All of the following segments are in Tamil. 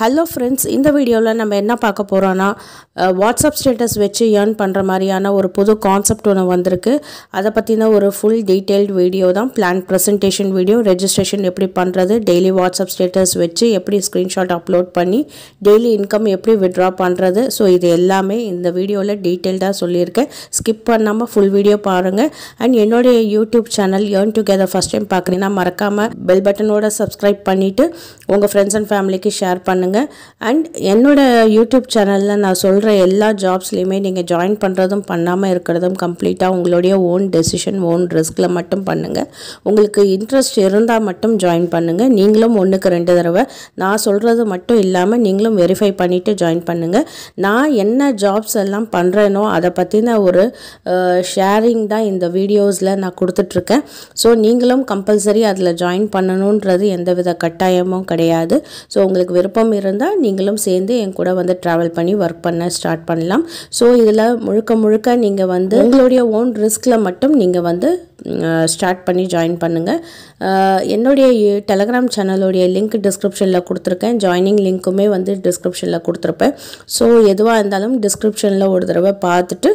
ஹலோ ஃப்ரெண்ட்ஸ் இந்த வீடியோவில் நம்ம என்ன பார்க்க போகிறோன்னா வாட்ஸ்அப் ஸ்டேட்டஸ் வச்சு ஏர்ன் பண்ணுற மாதிரியான ஒரு புது கான்செப்ட் ஒன்று வந்திருக்கு அதை பற்றின ஒரு ஃபுல் டீட்டெயில்டு வீடியோ தான் பிளான் ப்ரெசன்டேஷன் வீடியோ ரெஜிஸ்ட்ரேஷன் எப்படி பண்ணுறது டெய்லி வாட்ஸ்அப் ஸ்டேட்டஸ் வச்சு எப்படி ஸ்க்ரீன்ஷாட் அப்லோட் பண்ணி டெய்லி இன்கம் எப்படி விட்ரா பண்ணுறது ஸோ இது எல்லாமே இந்த வீடியோவில் டீட்டெயில்டாக சொல்லியிருக்கேன் ஸ்கிப் பண்ணாமல் ஃபுல் வீடியோ பாருங்கள் அண்ட் என்னுடைய YouTube channel earn together first time பார்க்குறீங்கன்னா மறக்காமல் பெல் பட்டனோட சப்ஸ்கிரைப் பண்ணிவிட்டு உங்கள் ஃப்ரெண்ட்ஸ் அண்ட் ஃபேமிலிக்கு ஷேர் பண்ணுங்கள் பண்ணுங்கள் அண்ட் என்னோடய யூடியூப் சேனலில் நான் சொல்கிற எல்லா ஜாப்ஸ்லேயுமே நீங்கள் ஜாயின் பண்ணுறதும் பண்ணாமல் இருக்கிறதும் கம்ப்ளீட்டாக உங்களுடைய ஓன் டெசிஷன் ஓன் ரிஸ்கில் மட்டும் பண்ணுங்கள் உங்களுக்கு இன்ட்ரெஸ்ட் இருந்தால் மட்டும் ஜாயின் பண்ணுங்கள் நீங்களும் ஒன்றுக்கு ரெண்டு தடவை நான் சொல்கிறது மட்டும் இல்லாமல் நீங்களும் வெரிஃபை பண்ணிவிட்டு ஜாயின் பண்ணுங்கள் நான் என்ன ஜாப்ஸ் எல்லாம் பண்ணுறேனோ அதை பற்றின ஒரு ஷேரிங் தான் இந்த வீடியோஸில் நான் கொடுத்துட்ருக்கேன் ஸோ நீங்களும் கம்பல்சரி அதில் ஜாயின் பண்ணணுன்றது எந்தவித கட்டாயமும் கிடையாது ஸோ உங்களுக்கு விருப்பம் இருந்தால் நீங்களும் சேர்ந்து என் கூட வந்து ட்ராவல் பண்ணி ஒர்க் பண்ண ஸ்டார்ட் பண்ணலாம் ஸோ இதில் முழுக்க முழுக்க நீங்கள் வந்து உங்களுடைய ஓன் ரிஸ்கில் மட்டும் நீங்கள் வந்து ஸ்டார்ட் பண்ணி ஜாயின் பண்ணுங்கள் என்னுடைய டெலகிராம் சேனலுடைய லிங்க் டிஸ்கிரிப்ஷனில் கொடுத்துருக்கேன் ஜாயினிங் லிங்க்குமே வந்து டிஸ்கிரிப்ஷனில் கொடுத்துருப்பேன் ஸோ எதுவாக இருந்தாலும் டிஸ்கிரிப்ஷனில் ஒரு தடவை பார்த்துட்டு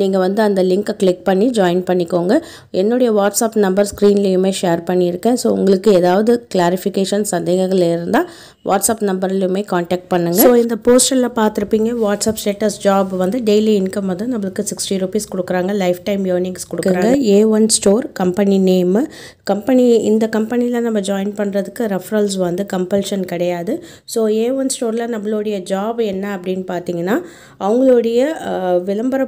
நீங்கள் வந்து அந்த லிங்க்கை கிளிக் பண்ணி ஜாயின் பண்ணிக்கோங்க என்னுடைய வாட்ஸ்அப் நம்பர் ஸ்க்ரீன்லேயுமே ஷேர் பண்ணியிருக்கேன் ஸோ உங்களுக்கு ஏதாவது கிளாரிஃபிகேஷன் சந்தேகங்கள் இருந்தால் வாட்ஸ்அப் நம்பர்லையுமே காண்டாக்ட் பண்ணுங்கள் ஸோ இந்த போஸ்டரில் பார்த்துருப்பீங்க வாட்ஸ்அப் ஸ்டேட்டஸ் ஜாப் வந்து டெய்லி இன்கம் வந்து நம்மளுக்கு சிக்ஸ்டி ருபீஸ் கொடுக்குறாங்க லைஃப் டைம் ஏர்னிங்ஸ் கொடுக்குறாங்க A one join store company name company இந்த கம்பெனியில் நம்ம ஜாயின் பண்ணுறதுக்கு ரெஃபரல்ஸ் வந்து கம்பல்ஷன் கிடையாது ஸோ ஏ ஒன் ஸ்டோரில் நம்மளுடைய ஜாப் என்ன அப்படின்னு பார்த்தீங்கன்னா அவங்களுடைய விளம்பர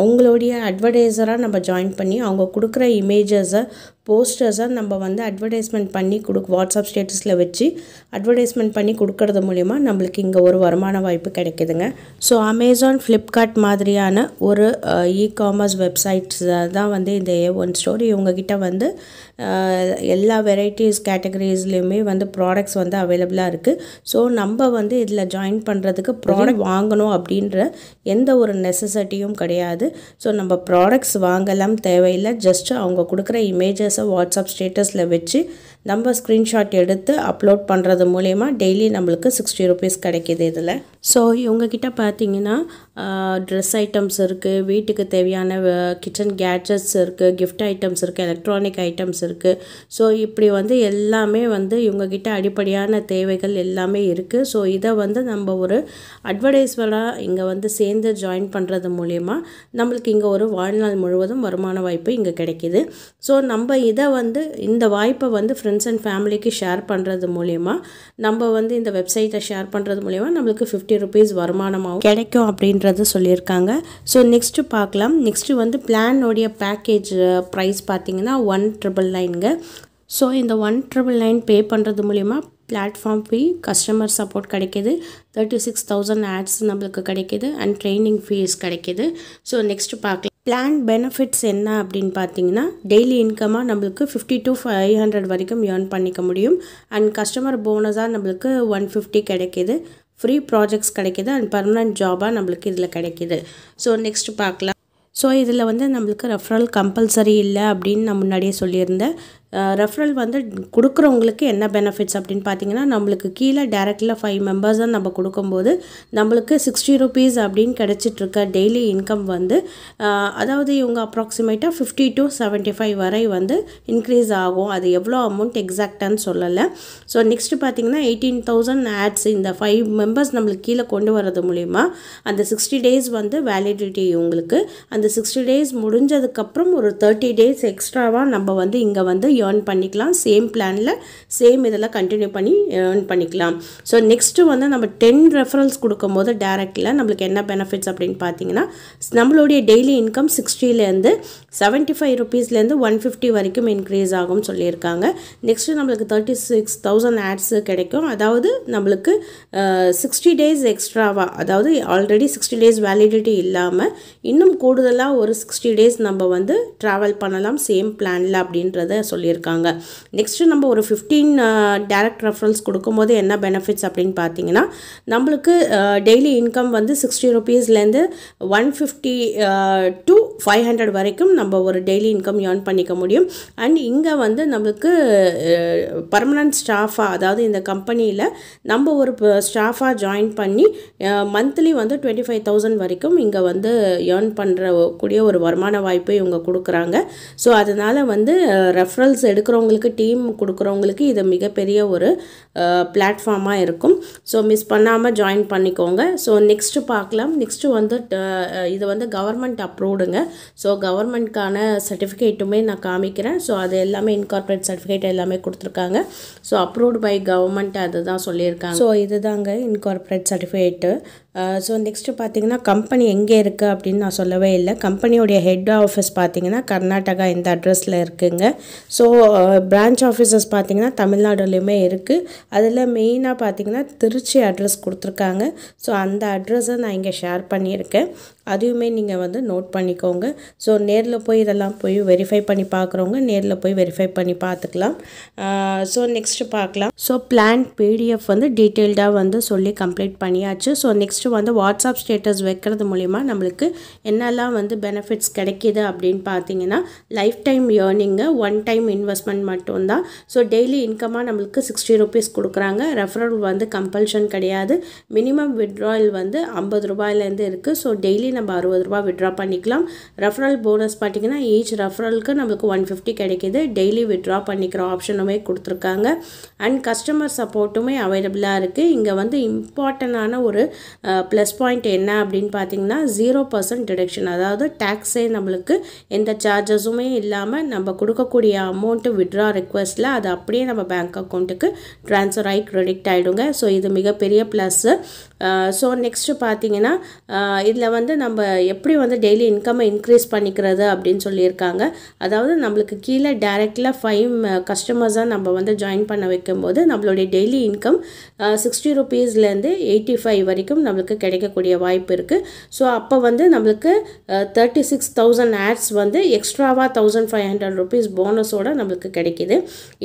அவங்களுடைய அட்வர்டைஸராக நம்ம ஜாயின் பண்ணி அவங்க கொடுக்குற இமேஜஸை போஸ்டர்ஸாக நம்ம வந்து அட்வர்டைஸ்மெண்ட் பண்ணி கொடு வாட்ஸ்அப் ஸ்டேட்டஸில் வச்சு அட்வர்டைஸ்மெண்ட் பண்ணி கொடுக்கறது மூலிமா நம்மளுக்கு இங்கே ஒரு வருமான வாய்ப்பு கிடைக்கிதுங்க ஸோ அமேசான் ஃப்ளிப்கார்ட் மாதிரியான ஒரு இ காமர்ஸ் வெப்சைட்ஸ் தான் வந்து இந்த ஏ ஒன் ஸ்டோர் இவங்கக்கிட்ட வந்து எல்லா வெரைட்டிஸ் கேட்டகரிஸ்லேயுமே வந்து ப்ராடக்ட்ஸ் வந்து அவைலபிளாக இருக்குது ஸோ நம்ம வந்து இதில் ஜாயின் பண்ணுறதுக்கு ப்ராடக்ட் வாங்கணும் அப்படின்ற எந்த ஒரு நெசசிட்டியும் கிடையாது ஸோ நம்ம ப்ராடக்ட்ஸ் வாங்கலாம் தேவையில்லை ஜஸ்ட்டு அவங்க கொடுக்குற இமேஜஸை வாட்ஸ்அப் ஸ்டேட்டஸில் வச்சு நம்ம ஸ்க்ரீன்ஷாட் எடுத்து அப்லோட் பண்ணுறது மூலயமா டெய்லி நம்மளுக்கு சிக்ஸ்டி ருபீஸ் கிடைக்கிது இதில் ஸோ இவங்கக்கிட்ட பார்த்தீங்கன்னா ட்ரெஸ் ஐட்டம்ஸ் இருக்குது வீட்டுக்கு தேவையான கிச்சன் கேட்ஜெட்ஸ் இருக்குது கிஃப்ட் ஐட்டம்ஸ் இருக்குது எலக்ட்ரானிக் ஐட்டம்ஸ் இருக்குது ஸோ இப்படி வந்து எல்லாமே வந்து இவங்கக்கிட்ட அடிப்படையான தேவைகள் எல்லாமே இருக்குது ஸோ இதை வந்து நம்ம ஒரு அட்வர்டைஸ்மெண்டாக இங்கே வந்து சேர்ந்து ஜாயின் பண்ணுறது மூலயமா நம்மளுக்கு இங்கே ஒரு வாழ்நாள் முழுவதும் வருமான வாய்ப்பு இங்கே கிடைக்கிது ஸோ நம்ம இதை வந்து இந்த வாய்ப்பை வந்து ஃப்ரெண்ட்ஸ் ஃப்ரெண்ட்ஸ் அண்ட் ஃபேமிலிக்கு ஷேர் பண்ணுறது மூலயமா நம்ம வந்து இந்த வெப்சைட்டை ஷேர் பண்ணுறது மூலயமா நம்மளுக்கு ஃபிஃப்டி ருபீஸ் வருமானமாகவும் கிடைக்கும் அப்படின்றது சொல்லியிருக்காங்க ஸோ நெக்ஸ்ட்டு பார்க்கலாம் நெக்ஸ்ட்டு வந்து பிளானோடைய பேக்கேஜ் ப்ரைஸ் பார்த்திங்கன்னா ஒன் ட்ரிபிள் நைனுங்க ஸோ இந்த ஒன் ட்ரிபிள் நைன் பே பண்ணுறது மூலிமா பிளாட்ஃபார்ம் ஃபீ கஸ்டமர் சப்போர்ட் கிடைக்கிது தேர்ட்டி சிக்ஸ் தௌசண்ட் ஆட்ஸ் நம்மளுக்கு கிடைக்கிது அண்ட் ட்ரைனிங் ஃபீஸ் கிடைக்கிது ஸோ நெக்ஸ்ட் பார்க்கலாம் பிளான் பெனிஃபிட்ஸ் என்ன அப்படின்னு பார்த்தீங்கன்னா டெய்லி இன்கமாக நம்மளுக்கு ஃபிஃப்டி டு ஃபைவ் ஹண்ட்ரட் வரைக்கும் ஏர்ன் பண்ணிக்க முடியும் அண்ட் கஸ்டமர் போனஸாக நம்மளுக்கு ஒன் ஃபிஃப்டி கிடைக்கிது ஃப்ரீ ப்ராஜெக்ட்ஸ் கிடைக்கிது அண்ட் பர்மனெண்ட் ஜாபாக நம்மளுக்கு இதில் கிடைக்கிது ஸோ நெக்ஸ்ட் பார்க்கலாம் ஸோ இதில் வந்து நம்மளுக்கு ரெஃபரல் கம்பல்சரி இல்லை அப்படின்னு நான் முன்னாடியே சொல்லியிருந்தேன் ரெஃபரல் வந்து கொடுக்குறவங்களுக்கு என்ன பெனிஃபிட்ஸ் அப்படின்னு பார்த்தீங்கன்னா நம்மளுக்கு கீழே டேரெக்டில் ஃபைவ் மெம்பர்ஸ் தான் நம்ம கொடுக்கும்போது நம்மளுக்கு சிக்ஸ்டி ருபீஸ் அப்படின்னு கிடச்சிட்ருக்க டெய்லி இன்கம் வந்து அதாவது இவங்க அப்ராக்சிமேட்டாக ஃபிஃப்டி டு செவன்ட்டி ஃபைவ் வரை வந்து இன்க்ரீஸ் ஆகும் அது எவ்வளோ அமௌண்ட் எக்ஸாக்டான்னு சொல்லலை ஸோ நெக்ஸ்ட் பார்த்தீங்கன்னா எயிட்டீன் தௌசண்ட் ஆட்ஸ் இந்த ஃபைவ் மெம்பர்ஸ் நம்மளுக்கு கீழே கொண்டு வரது மூலிமா அந்த சிக்ஸ்டி டேஸ் வந்து வேலிடிட்டி இவங்களுக்கு அந்த சிக்ஸ்டி டேஸ் முடிஞ்சதுக்கப்புறம் ஒரு தேர்ட்டி டேஸ் எக்ஸ்ட்ராவாக நம்ம வந்து இங்கே வந்து ஏர்ன் பண்ணிக்கலாம் சேம் பிளானில் சேம் இதெல்லாம் கண்டினியூ பண்ணி ஏர்ன் பண்ணிக்கலாம் ஸோ நெக்ஸ்ட்டு வந்து நம்ம டென் ரெஃபரல்ஸ் கொடுக்கும்போது டேரெக்டில் நம்மளுக்கு என்ன பெனிஃபிட்ஸ் அப்படின்னு பார்த்தீங்கன்னா நம்மளுடைய டெய்லி இன்கம் சிக்ஸ்டிலேருந்து செவன்ட்டி ஃபைவ் ருபீஸ்லேருந்து ஒன் ஃபிஃப்டி வரைக்கும் இன்க்ரீஸ் ஆகும்னு சொல்லியிருக்காங்க நெக்ஸ்ட்டு நம்மளுக்கு தேர்ட்டி சிக்ஸ் தௌசண்ட் ஆட்ஸு கிடைக்கும் அதாவது நம்மளுக்கு சிக்ஸ்டி டேஸ் எக்ஸ்ட்ராவாக அதாவது ஆல்ரெடி சிக்ஸ்டி டேஸ் வேலிடிட்டி இல்லாமல் இன்னும் கூடுதலாக ஒரு சிக்ஸ்டி டேஸ் நம்ம வந்து ட்ராவல் பண்ணலாம் சேம் பிளானில் அப்படின்றத சொல்லி சொல்லியிருக்காங்க நெக்ஸ்ட்டு நம்ம ஒரு ஃபிஃப்டீன் டேரக்ட் ரெஃபரன்ஸ் கொடுக்கும்போது என்ன பெனிஃபிட்ஸ் அப்படின்னு பார்த்தீங்கன்னா நம்மளுக்கு டெய்லி இன்கம் வந்து சிக்ஸ்டி ருபீஸ்லேருந்து one fifty to five hundred வரைக்கும் நம்ம ஒரு டெய்லி இன்கம் ஏர்ன் பண்ணிக்க முடியும் அண்ட் இங்கே வந்து நம்மளுக்கு பர்மனன்ட் ஸ்டாஃபாக அதாவது இந்த கம்பெனியில் நம்ம ஒரு ஸ்டாஃபாக ஜாயின் பண்ணி மந்த்லி வந்து டுவெண்ட்டி ஃபைவ் தௌசண்ட் வரைக்கும் இங்கே வந்து ஏர்ன் பண்ணுற கூடிய ஒரு வருமான வாய்ப்பை இவங்க கொடுக்குறாங்க ஸோ அதனால் வந்து ரெஃபரல்ஸ் ஸ்டூடெண்ட்ஸ் எடுக்கிறவங்களுக்கு டீம் கொடுக்குறவங்களுக்கு இது மிகப்பெரிய ஒரு பிளாட்ஃபார்மாக இருக்கும் ஸோ மிஸ் பண்ணாமல் ஜாயின் பண்ணிக்கோங்க ஸோ நெக்ஸ்ட்டு பார்க்கலாம் நெக்ஸ்ட்டு வந்து இது வந்து கவர்மெண்ட் அப்ரூவ்டுங்க ஸோ கவர்மெண்ட்கான சர்டிஃபிகேட்டுமே நான் காமிக்கிறேன் ஸோ அது எல்லாமே இன்கார்பரேட் சர்டிஃபிகேட் எல்லாமே கொடுத்துருக்காங்க ஸோ அப்ரூவ்டு பை கவர்மெண்ட் அதுதான் சொல்லியிருக்காங்க ஸோ இதுதாங்க இன்கார்பரேட் சர்டிஃபிகேட்டு ஸோ நெக்ஸ்ட்டு பார்த்திங்கன்னா கம்பெனி எங்கே இருக்குது அப்படின்னு நான் சொல்லவே இல்லை கம்பெனியோடைய ஹெட் ஆஃபீஸ் பார்த்திங்கன்னா கர்நாடகா இந்த அட்ரஸில் இருக்குங்க ஸோ பிரான்ச் ஆஃபீஸஸ் பார்த்திங்கன்னா தமிழ்நாடுலேயுமே இருக்குது அதில் மெயினாக பார்த்திங்கன்னா திருச்சி அட்ரஸ் கொடுத்துருக்காங்க ஸோ அந்த அட்ரஸை நான் இங்கே ஷேர் பண்ணியிருக்கேன் அதுவுமே நீங்கள் வந்து நோட் பண்ணிக்கோங்க ஸோ நேரில் போய் இதெல்லாம் போய் வெரிஃபை பண்ணி பார்க்குறவங்க நேரில் போய் வெரிஃபை பண்ணி பார்த்துக்கலாம் ஸோ நெக்ஸ்ட்டு பார்க்கலாம் ஸோ பிளான் பிடிஎஃப் வந்து டீட்டெயில்டாக வந்து சொல்லி கம்ப்ளீட் பண்ணியாச்சு ஸோ நெக்ஸ்ட்டு வந்து வாட்ஸ்அப் ஸ்டேட்டஸ் வைக்கிறது மூலிமா நம்மளுக்கு என்னெல்லாம் வந்து பெனிஃபிட்ஸ் கிடைக்கிது அப்படின்னு பார்த்தீங்கன்னா life time earning one time investment மட்டும்தான் ஸோ டெய்லி இன்கமாக நம்மளுக்கு சிக்ஸ்டி ருபீஸ் கொடுக்குறாங்க ரெஃபரல் வந்து கம்பல்ஷன் கிடையாது மினிமம் விட்ராயல் வந்து ஐம்பது ரூபாயிலேருந்து இருக்குது ஸோ டெய்லி நம்ம அறுபது ரூபா விட்ரா பண்ணிக்கலாம் ரெஃபரல் போனஸ் பார்த்திங்கன்னா ஈச் ரெஃபரலுக்கு நம்மளுக்கு ஒன் ஃபிஃப்டி கிடைக்கிது டெய்லி விட்ரா பண்ணிக்கிற ஆப்ஷனுமே கொடுத்துருக்காங்க அண்ட் கஸ்டமர் சப்போர்ட்டுமே அவைலபிளாக இருக்குது இங்கே வந்து இம்பார்ட்டண்டான ஒரு ப்ளஸ் பாயிண்ட் என்ன அப்படின்னு பார்த்தீங்கன்னா ஜீரோ பர்சன்ட் டிடக்ஷன் அதாவது டேக்ஸே நம்மளுக்கு எந்த சார்ஜஸுமே இல்லாமல் நம்ம கொடுக்கக்கூடிய அமௌண்ட்டு விட்ரா ரிக்வஸ்ட்டில் அது அப்படியே நம்ம பேங்க் அக்கௌண்ட்டுக்கு ட்ரான்ஸ்ஃபர் ஆகி க்ரெடிட் ஆகிடுங்க ஸோ இது மிகப்பெரிய ப்ளஸ்ஸு ஸோ நெக்ஸ்ட்டு பார்த்தீங்கன்னா இதில் வந்து நம்ம எப்படி வந்து டெய்லி இன்கம்மை இன்க்ரீஸ் பண்ணிக்கிறது அப்படின்னு சொல்லியிருக்காங்க அதாவது நம்மளுக்கு கீழே டேரெக்டில் ஃபைவ் கஸ்டமர்ஸாக நம்ம வந்து ஜாயின் பண்ண வைக்கும்போது நம்மளுடைய டெய்லி இன்கம் சிக்ஸ்டி ருபீஸ்லேருந்து எயிட்டி ஃபைவ் வரைக்கும் நம்மளுக்கு கிடைக்கக்கூடிய வாய்ப்பு இருக்குது ஸோ அப்போ வந்து நம்மளுக்கு தேர்ட்டி சிக்ஸ் தௌசண்ட் ஆட்ஸ் வந்து எக்ஸ்ட்ராவாக தௌசண்ட் ஃபைவ் ஹண்ட்ரட் ருபீஸ் போனஸோட நம்மளுக்கு கிடைக்கிது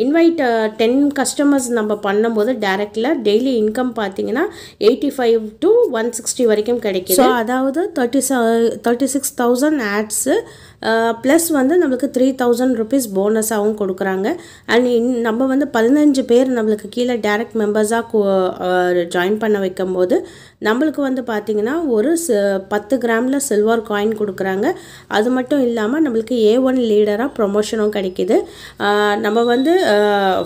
இன்வைட் டென் கஸ்டமர்ஸ் நம்ம பண்ணும்போது டேரெக்டில் டெய்லி இன்கம் பார்த்தீங்கன்னா eighty five to one sixty வரைக்கும் கிடைக்கிது அதாவது 36,000 ads. ப்ளஸ் வந்து நம்மளுக்கு த்ரீ தௌசண்ட் ருபீஸ் போனஸாகவும் கொடுக்குறாங்க அண்ட் இன் நம்ம வந்து பதினஞ்சு பேர் நம்மளுக்கு கீழே டேரக்ட் மெம்பர்ஸாக ஜாயின் பண்ண வைக்கும்போது நம்மளுக்கு வந்து பார்த்திங்கன்னா ஒரு பத்து கிராமில் சில்வர் காயின் கொடுக்குறாங்க அது மட்டும் இல்லாமல் நம்மளுக்கு ஏ ஒன் லீடராக ப்ரொமோஷனும் கிடைக்கிது நம்ம வந்து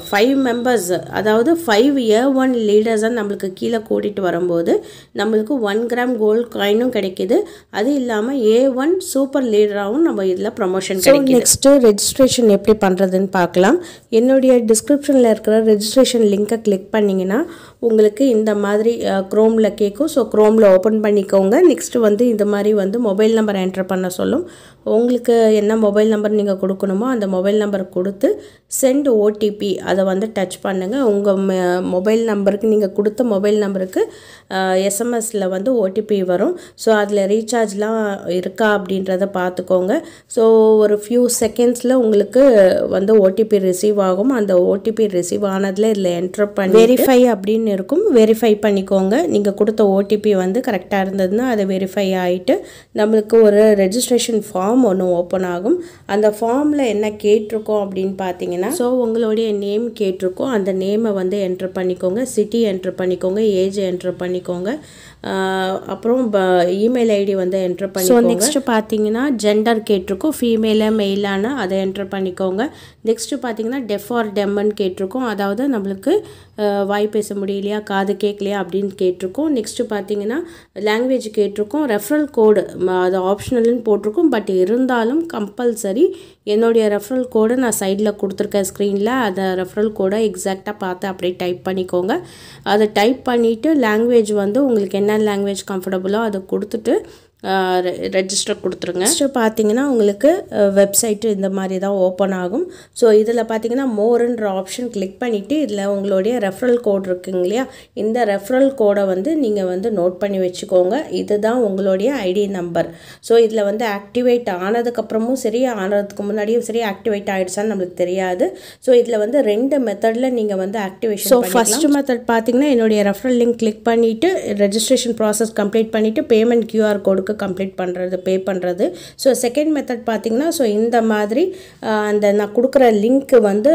ஃபைவ் மெம்பர்ஸ் அதாவது ஃபைவ் ஏ ஒன் லீடர்ஸாக நம்மளுக்கு கீழே கூட்டிகிட்டு வரும்போது நம்மளுக்கு ஒன் கிராம் கோல்டு காயினும் கிடைக்கிது அது இல்லாமல் ஏ ஒன் சூப்பர் லீடராகவும் நம்ம இதில் ப்ரொமோஷன் ஸோ நெக்ஸ்ட்டு ரெஜிஸ்ட்ரேஷன் எப்படி பண்ணுறதுன்னு பார்க்கலாம் என்னுடைய டிஸ்கிரிப்ஷனில் இருக்கிற ரெஜிஸ்ட்ரேஷன் லிங்க்கை கிளிக் பண்ணிங்கன்னா உங்களுக்கு இந்த மாதிரி க்ரோமில் கேட்கும் ஸோ க்ரோமில் ஓப்பன் பண்ணிக்கோங்க நெக்ஸ்ட்டு வந்து இந்த மாதிரி வந்து மொபைல் நம்பர் என்டர் பண்ண சொல்லும் உங்களுக்கு என்ன மொபைல் நம்பர் நீங்கள் கொடுக்கணுமோ அந்த மொபைல் நம்பர் கொடுத்து சென்ட் ஓடிபி அதை வந்து டச் பண்ணுங்கள் உங்கள் மொபைல் நம்பருக்கு நீங்கள் கொடுத்த மொபைல் நம்பருக்கு எஸ்எம்எஸில் வந்து ஓடிபி வரும் ஸோ அதில் ரீசார்ஜ்லாம் இருக்கா அப்படின்றத பார்த்துக்கோங்க ஸோ ஒரு ஃபியூ செகண்ட்ஸில் உங்களுக்கு வந்து ஓடிபி ரிசீவ் ஆகும் அந்த ஓடிபி ரிசீவ் ஆனதில் இதில் என்ட்ரு பண்ணி வெரிஃபை அப்படின்னு ஆப்ஷன் இருக்கும் வெரிஃபை பண்ணிக்கோங்க நீங்கள் கொடுத்த ஓடிபி வந்து கரெக்டாக இருந்ததுன்னா அதை வெரிஃபை ஆகிட்டு நம்மளுக்கு ஒரு ரெஜிஸ்ட்ரேஷன் ஃபார்ம் ஒன்று ஓப்பன் ஆகும் அந்த ஃபார்மில் என்ன கேட்டிருக்கோம் அப்படின்னு பார்த்தீங்கன்னா ஸோ உங்களுடைய நேம் கேட்டிருக்கோம் அந்த நேமை வந்து என்ட்ரு பண்ணிக்கோங்க சிட்டி என்ட்ரு பண்ணிக்கோங்க ஏஜ் என்ட்ரு பண்ணிக்கோங்க அப்புறம் இமெயில் ஐடி வந்து என்ட்ரு பண்ணி ஸோ நெக்ஸ்ட்டு பார்த்தீங்கன்னா ஜெண்டர் கேட்டிருக்கோம் ஃபீமேலாக மெயிலான அதை என்ட்ரு பண்ணிக்கோங்க நெக்ஸ்ட்டு பார்த்தீங்கன்னா டெஃப் ஆர் டெம்மன் கேட்டிருக்கோம் அதாவது நம்மளுக்கு வாய் பேச முடியும் தெரியலையா காது கேட்கலையா அப்படின்னு கேட்டிருக்கோம் நெக்ஸ்ட்டு பார்த்தீங்கன்னா லாங்குவேஜ் கேட்டிருக்கோம் ரெஃபரல் கோடு அது ஆப்ஷனல்னு போட்டிருக்கோம் பட் இருந்தாலும் கம்பல்சரி என்னுடைய ரெஃபரல் கோடை நான் சைடில் கொடுத்துருக்கேன் ஸ்க்ரீனில் அதை ரெஃபரல் கோடை எக்ஸாக்டாக பார்த்து அப்படியே டைப் பண்ணிக்கோங்க அதை டைப் பண்ணிவிட்டு லாங்குவேஜ் வந்து உங்களுக்கு என்ன லாங்குவேஜ் கம்ஃபர்டபுளோ அதை கொடுத்துட்டு ரெஜிஸ்டர் கொடுத்துருங்க ஸோ பார்த்தீங்கன்னா உங்களுக்கு வெப்சைட்டு இந்த மாதிரி தான் ஓப்பன் ஆகும் ஸோ இதில் பார்த்தீங்கன்னா மோருன்ற ஆப்ஷன் கிளிக் பண்ணிவிட்டு இதில் உங்களுடைய ரெஃபரல் கோட் இருக்குங்க இல்லையா இந்த ரெஃபரல் கோடை வந்து நீங்கள் வந்து நோட் பண்ணி வச்சுக்கோங்க இதுதான் உங்களுடைய ஐடி நம்பர் ஸோ இதில் வந்து ஆக்டிவேட் ஆனதுக்கப்புறமும் சரி ஆனதுக்கு முன்னாடியும் சரி ஆக்டிவேட் ஆகிடுச்சான்னு நம்மளுக்கு தெரியாது ஸோ இதில் வந்து ரெண்டு மெத்தடில் நீங்கள் வந்து ஆக்டிவேஷன் ஸோ ஃபஸ்ட்டு மெத்தட் பார்த்தீங்கன்னா என்னுடைய ரெஃபரல் லிங்க் கிளிக் பண்ணிவிட்டு ரெஜிஸ்ட்ரேஷன் ப்ராசஸ் கம்ப்ளீட் பண்ணிவிட்டு பேமெண்ட் கியூஆர் கோடு உங்களுக்கு கம்ப்ளீட் பண்ணுறது பே பண்ணுறது ஸோ செகண்ட் மெத்தட் பார்த்திங்கன்னா ஸோ இந்த மாதிரி அந்த நான் கொடுக்குற லிங்க்கு வந்து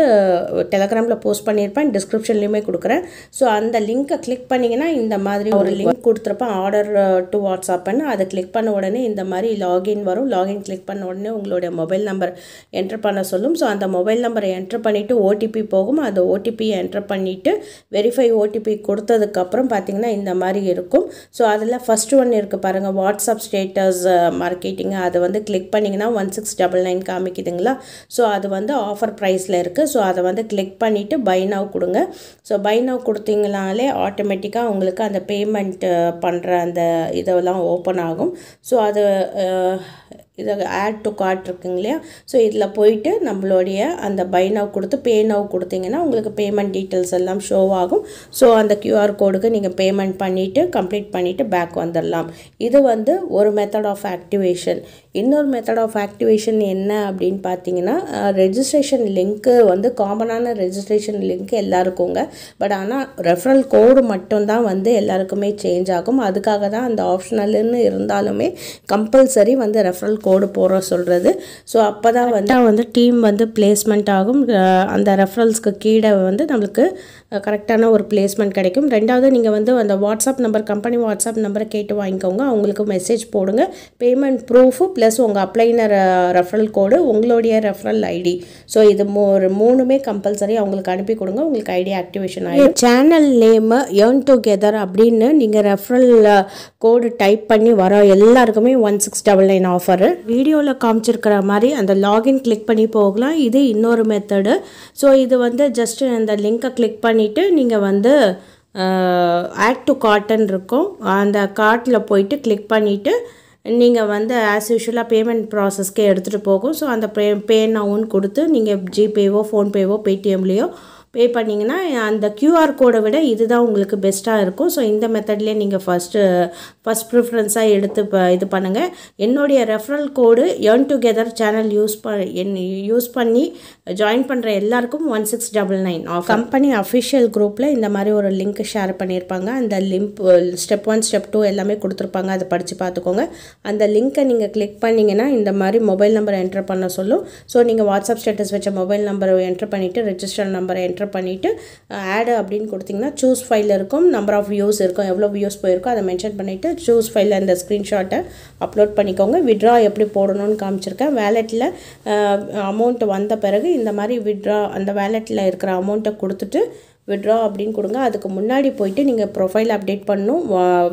டெலகிராமில் போஸ்ட் பண்ணியிருப்பேன் டிஸ்கிரிப்ஷன்லேயுமே கொடுக்குறேன் ஸோ அந்த லிங்க்கை கிளிக் பண்ணிங்கன்னா இந்த மாதிரி ஒரு லிங்க் கொடுத்துருப்பேன் ஆர்டர் டு வாட்ஸ்அப்னு அதை கிளிக் பண்ண உடனே இந்த மாதிரி லாகின் வரும் லாகின் கிளிக் பண்ண உடனே உங்களுடைய மொபைல் நம்பர் என்ட்ரு பண்ண சொல்லும் ஸோ அந்த மொபைல் நம்பரை என்ட்ரு பண்ணிவிட்டு ஓடிபி போகும் அந்த ஓடிபியை என்ட்ரு பண்ணிவிட்டு வெரிஃபை ஓடிபி கொடுத்ததுக்கப்புறம் பார்த்திங்கன்னா இந்த மாதிரி இருக்கும் ஸோ அதில் ஃபஸ்ட்டு ஒன் இருக்குது பாருங்கள் வாட்ஸ்அப் ஸ்டேட்டஸ் uh, மார்க்கெட்டிங் அதை வந்து கிளிக் பண்ணிங்கன்னா ஒன் சிக்ஸ் டபுள் நைன் காமிக்குதுங்களா ஸோ அது வந்து ஆஃபர் ப்ரைஸில் இருக்குது ஸோ அதை வந்து கிளிக் பண்ணிவிட்டு பை கொடுங்க ஸோ பை கொடுத்தீங்கனாலே ஆட்டோமேட்டிக்காக உங்களுக்கு அந்த பேமெண்ட் uh, பண்ணுற அந்த இதெல்லாம் ஓப்பன் ஆகும் ஸோ அது uh, இதை ஆட் டு கார்ட் இருக்குங்க இல்லையா ஸோ இதில் போயிட்டு நம்மளுடைய அந்த பைனாவ் கொடுத்து நவ் கொடுத்தீங்கன்னா உங்களுக்கு பேமெண்ட் டீட்டெயில்ஸ் எல்லாம் ஷோ ஆகும் ஸோ அந்த கியூஆர் கோடுக்கு நீங்கள் பேமெண்ட் பண்ணிவிட்டு கம்ப்ளீட் பண்ணிவிட்டு பேக் வந்துடலாம் இது வந்து ஒரு மெத்தட் ஆஃப் ஆக்டிவேஷன் இன்னொரு மெத்தட் ஆஃப் ஆக்டிவேஷன் என்ன அப்படின்னு பார்த்தீங்கன்னா ரெஜிஸ்ட்ரேஷன் லிங்க்கு வந்து காமனான ரெஜிஸ்ட்ரேஷன் லிங்க் எல்லாருக்குங்க பட் ஆனால் ரெஃபரல் கோடு மட்டும்தான் வந்து எல்லாருக்குமே சேஞ்ச் ஆகும் அதுக்காக தான் அந்த ஆப்ஷனல்னு இருந்தாலுமே கம்பல்சரி வந்து ரெஃபரல் ரெஃபரல் கோடு போட சொல்கிறது ஸோ அப்போ தான் வந்து வந்து டீம் வந்து பிளேஸ்மெண்ட் ஆகும் அந்த ரெஃபரல்ஸ்க்கு கீழே வந்து நம்மளுக்கு கரெக்டான ஒரு பிளேஸ்மெண்ட் கிடைக்கும் ரெண்டாவது நீங்கள் வந்து அந்த வாட்ஸ்அப் நம்பர் கம்பெனி வாட்ஸ்அப் நம்பரை கேட்டு வாங்கிக்கோங்க அவங்களுக்கு மெசேஜ் போடுங்க பேமெண்ட் ப்ரூஃபு ப்ளஸ் உங்கள் அப்ளைனர் ரெஃபரல் கோடு உங்களுடைய ரெஃபரல் ஐடி ஸோ இது ஒரு மூணுமே கம்பல்சரி அவங்களுக்கு அனுப்பி கொடுங்க உங்களுக்கு ஐடி ஆக்டிவேஷன் ஆகிடும் சேனல் நேமு ஏர்ன் டுகெதர் அப்படின்னு நீங்கள் ரெஃபரல் கோடு டைப் பண்ணி வர எல்லாருக்குமே one six double nine offer referral வீடியோவில் காமிச்சிருக்கிற மாதிரி அந்த லாகின் கிளிக் பண்ணி போகலாம் இது இன்னொரு மெத்தடு ஸோ இது வந்து ஜஸ்ட்டு அந்த லிங்க்கை கிளிக் பண்ணிவிட்டு நீங்கள் வந்து ஆட் டு கார்ட்டன் இருக்கும் அந்த கார்ட்டில் போயிட்டு கிளிக் பண்ணிவிட்டு நீங்கள் வந்து ஆஸ் யூஷுவலாக பேமெண்ட் ப்ராசஸ்க்கே எடுத்துகிட்டு போகும் ஸோ அந்த பே பேனாவும் கொடுத்து நீங்கள் ஜிபேவோ ஃபோன்பேவோ பேடிஎம்லேயோ பே பண்ணிங்கன்னா அந்த க்யூஆர் கோடை விட இதுதான் உங்களுக்கு பெஸ்ட்டாக இருக்கும் ஸோ இந்த மெத்தட்லேயே நீங்கள் ஃபஸ்ட்டு ஃபஸ்ட் ப்ரிஃபரன்ஸாக எடுத்து இது பண்ணுங்கள் என்னுடைய referral code earn together channel use ப என் யூஸ் பண்ணி ஜாயின் பண்ணுற எல்லாருக்கும் one six double nine of company official குரூப்பில் இந்த மாதிரி ஒரு லிங்க் ஷேர் பண்ணியிருப்பாங்க அந்த link step one step two எல்லாமே கொடுத்துருப்பாங்க அதை படித்து பார்த்துக்கோங்க அந்த லிங்க்கை நீங்கள் கிளிக் பண்ணிங்கன்னா இந்த மாதிரி மொபைல் நம்பரை என்ட்ரு பண்ண சொல்லும் ஸோ நீங்கள் வாட்ஸ்அப் ஸ்டேட்டஸ் வச்ச மொபைல் நம்பரை என்ட்ரு பண்ணிவிட்டு ரெஜிஸ்டர் நம்பரை என்ட்ரு என்டர் பண்ணிவிட்டு ஆடு அப்படின்னு கொடுத்தீங்கன்னா சூஸ் ஃபைலில் இருக்கும் நம்பர் ஆஃப் வியூஸ் இருக்கும் எவ்வளோ வியூஸ் போயிருக்கோ அதை மென்ஷன் பண்ணிவிட்டு சூஸ் ஃபைலில் இந்த ஸ்க்ரீன்ஷாட்டை அப்லோட் பண்ணிக்கோங்க விட்ரா எப்படி போடணும்னு காமிச்சிருக்கேன் வேலெட்டில் அமௌண்ட் வந்த பிறகு இந்த மாதிரி விட்ரா அந்த வேலெட்டில் இருக்கிற அமௌண்ட்டை கொடுத்துட்டு விட்ரா அப்படின்னு கொடுங்க அதுக்கு முன்னாடி போயிட்டு நீங்கள் ப்ரொஃபைல் அப்டேட் பண்ணணும்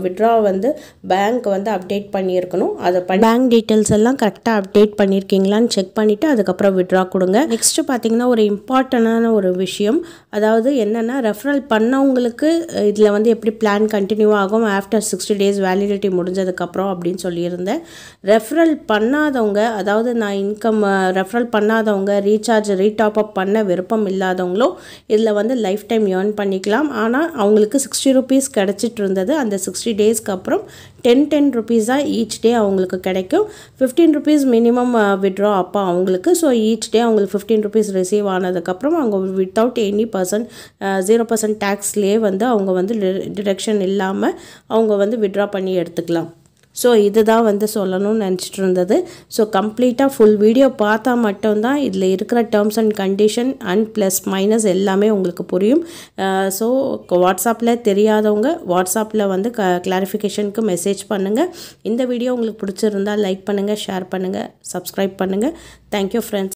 விட்ரா வந்து பேங்க் வந்து அப்டேட் பண்ணியிருக்கணும் அதை பண்ணி பேங்க் டீட்டெயில்ஸ் எல்லாம் கரெக்டாக அப்டேட் பண்ணியிருக்கீங்களான்னு செக் பண்ணிவிட்டு அதுக்கப்புறம் விட்ரா கொடுங்க நெக்ஸ்ட்டு பார்த்தீங்கன்னா ஒரு இம்பார்ட்டண்டான ஒரு விஷயம் அதாவது என்னென்னா ரெஃபரல் பண்ணவங்களுக்கு இதில் வந்து எப்படி பிளான் கண்டினியூ ஆகும் ஆஃப்டர் சிக்ஸ்டி டேஸ் வேலிடிட்டி முடிஞ்சதுக்கப்புறம் அப்படின்னு சொல்லியிருந்தேன் ரெஃபரல் பண்ணாதவங்க அதாவது நான் இன்கம் ரெஃபரல் பண்ணாதவங்க ரீசார்ஜ் ரீடாப் அப் பண்ண விருப்பம் இல்லாதவங்களும் இதில் வந்து லைஃப் டைம் டைம் ஏர்ன் பண்ணிக்கலாம் ஆனால் அவங்களுக்கு சிக்ஸ்டி ருபீஸ் கிடச்சிட்டு இருந்தது அந்த சிக்ஸ்டி டேஸ்க்கு அப்புறம் டென் டென் ருபீஸாக ஈச் டே அவங்களுக்கு கிடைக்கும் ஃபிஃப்டீன் ருபீஸ் மினிமம் விட்ரா அப்போ அவங்களுக்கு ஸோ ஈச் டே அவங்களுக்கு ஃபிஃப்டீன் ருபீஸ் ரிசீவ் ஆனதுக்கப்புறம் அவங்க without any percent zero percent டேக்ஸ்லேயே வந்து அவங்க வந்து டிரெக்ஷன் இல்லாமல் அவங்க வந்து விட்ரா பண்ணி எடுத்துக்கலாம் ஸோ இது தான் வந்து சொல்லணும்னு நினச்சிட்டு இருந்தது ஸோ கம்ப்ளீட்டாக ஃபுல் வீடியோ பார்த்தா மட்டும்தான் இதில் இருக்கிற terms and condition and plus minus எல்லாமே உங்களுக்கு புரியும் ஸோ வாட்ஸ்அப்பில் தெரியாதவங்க வாட்ஸ்அப்பில் வந்து க கிளாரிஃபிகேஷனுக்கு மெசேஜ் பண்ணுங்கள் இந்த வீடியோ உங்களுக்கு பிடிச்சிருந்தால் லைக் பண்ணுங்கள் ஷேர் பண்ணுங்கள் சப்ஸ்கிரைப் பண்ணுங்கள் தேங்க்யூ ஃப்ரெண்ட்ஸ்